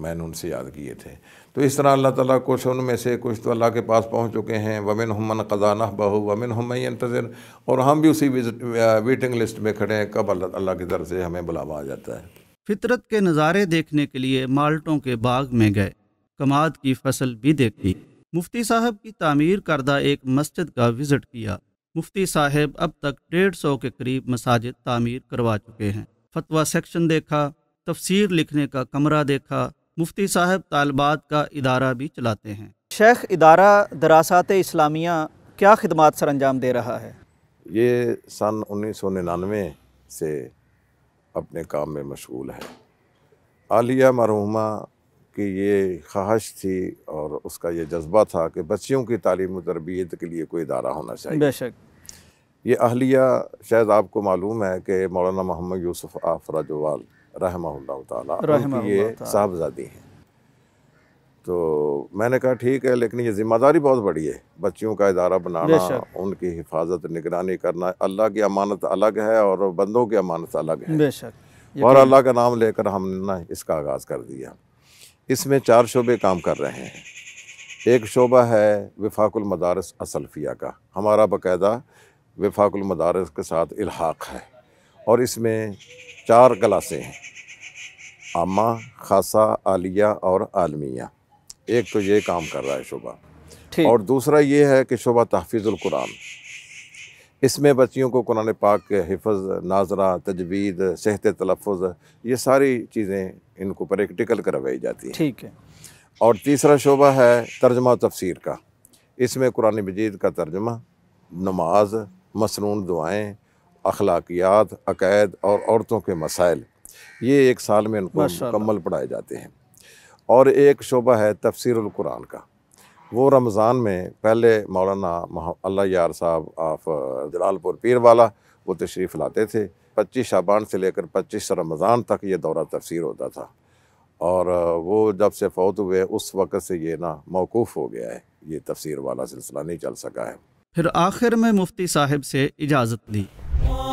मैंने उनसे याद किए थे तो इस तरह अल्लाह ताला कुछ उनमें से कुछ तो अल्लाह के पास पहुंच चुके हैं वमिन हमन क़जाना बहु वमिन हम इंतज़र और हम भी उसी वेटिंग लिस्ट में खड़े हैं कब अल्लाह अल्लाह की तरफ से हमें बुलावा आ जाता है फितरत के नज़ारे देखने के लिए माल्टों के बाग में गए कमाद की फसल भी देखी मुफ्ती साहब की तमीर करदा एक मस्जिद का विज़िट किया मुफ्ती साहब अब तक डेढ़ सौ के करीब मसाजिद तमीर करवा चुके हैं फतवा सेक्शन देखा तफसीर लिखने का कमरा देखा मुफ्ती साहब तालबात का इदारा भी चलाते हैं शेख इदारा दरासात इस्लामिया क्या खदमात सर अंजाम दे रहा है ये सन उन्नीस सौ निन्यानवे से अपने काम में मशगूल है आलिया मरहुमा की ये ख्वाहिश थी और उसका ये जज्बा था कि बच्चियों की तालीम तरबियत के लिए कोई इदारा होना चाहिए बेशक ये अहलिया शायद आपको मालूम है कि मौलाना मोहम्मद यूसुफ जवाल रहमा ये साहबजादी हैं तो मैंने कहा ठीक है लेकिन ये जिम्मेदारी बहुत बड़ी है बच्चियों का इदारा बनाना उनकी हिफाजत निगरानी करना अल्लाह की अमानत अलग है और बंदों की अमानत अलग है और अल्लाह का नाम लेकर हमने ना इसका आगाज़ कर दिया इसमें चार शोबे काम कर रहे हैं एक शोबा है विफाकुल मदारस असलफिया का हमारा बाकायदा वफाकुल मदारस के साथ इल्हाक है और इसमें चार क्लासें हैं आमा खासा आलिया और आलमिया एक तो ये काम कर रहा है शोभा और दूसरा ये है कि शुबा कुरान इसमें बच्चियों को कुरान पाक के हिफज नाजरा तजवीद सेहत तलफ़ ये सारी चीज़ें इनको प्रैक्टिकल करवाई जाती हैं ठीक है और तीसरा शोबा है तर्जमा तफसीर का इसमें कुरान मजीद का तर्जमा नमाज मसनून दुआएँ अखलाकियात अक़ैद और औरतों के मसाइल ये एक साल में उनको मुकम्मल पढ़ाए जाते हैं और एक शोबा है तफसरकुरान का वो रमज़ान में पहले मौलाना अल्लाह यार साहब आफ जलालपुर पीर वाला वो तशरीफ़ लाते थे पच्चीस शाबान से लेकर पच्चीस रमज़ान तक ये दौरा तफसर होता था और वो जब से फौत हुए उस वक़्त से ये ना मौकूफ़ हो गया है ये तफसर वाला सिलसिला नहीं चल सका है फिर आखिर में मुफ्ती साहिब से इजाज़त ली